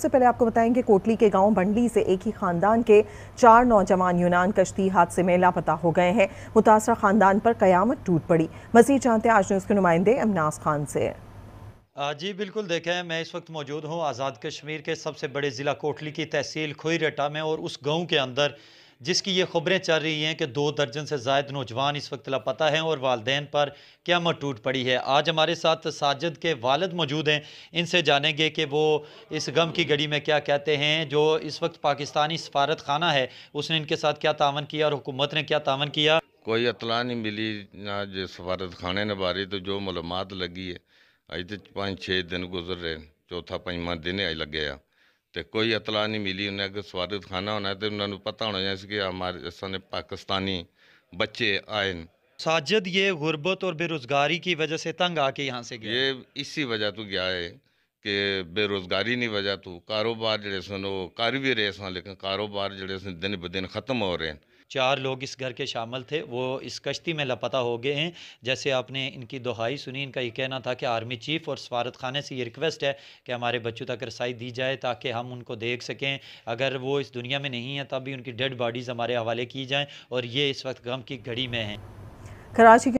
सबसे पहले आपको बताएं कि कोटली के गांव बंडली से एक ही खानदान के चार नौजवान यूनान कश्ती हादसे में लापता हो गए हैं मुतासर खानदान पर कयामत टूट पड़ी मजीद जानते हैं आज न्यूज़ के नुमाइंदे अमनास खान से जी बिल्कुल देखें मैं इस वक्त मौजूद हूँ आज़ाद कश्मीर के सबसे बड़े ज़िला कोटली की तहसील खोईरेटा में और उस गाँव के अंदर जिसकी ये खबरें चल रही हैं कि दो दर्जन से जायद नौजवान इस वक्त लापता हैं और वालदे पर क्या टूट पड़ी है आज हमारे साथ साजिद के वालद मौजूद हैं इनसे जानेंगे कि वो इस गम की घड़ी में क्या कहते हैं जो इस वक्त पाकिस्तानी सफारत खाना है उसने इनके साथ क्या तावन किया और हुकूमत ने क्या तावन किया कोई अतला नहीं मिली ना जो सफारत खाने ने बारी तो जो मलूमत लगी है अज तो पाँच छः दिन गुजर रहे चौथा पाँचवा दिन अज लगे आ तो कोई ਇਤਲਾ नहीं मिली उन्हें ਕਿ ਸਵਾਦਿਤ ਖਾਣਾ ਹੋਣਾ तो उन्होंने पता होना चाहिए कि हमारे ਹਮਾਰੇ पाकिस्तानी बच्चे आए ਆਏ साजिद ये गुर्बत और बेरोज़गारी की वजह से तंग आके यहाँ से गया ये इसी वजह तो गया है कि बेरोज़गारी नहीं वजह तो कारोबार जड़े सन कर भी रहे सन लेकिन कारोबार जड़े सन दिन ब दिन ख़त्म हो रहे हैं चार लोग इस घर के शामिल थे वो इस कश्ती में लापता हो गए हैं जैसे आपने इनकी दोहाई सुनी इनका ये कहना था कि आर्मी चीफ़ और सफारत खाने से ये रिक्वेस्ट है कि हमारे बच्चों तक रसाई दी जाए ताकि हम उनको देख सकें अगर वो इस दुनिया में नहीं है तब भी उनकी डेड बॉडीज़ हमारे हवाले की जाएँ और ये इस वक्त गम की घड़ी में हैं कराची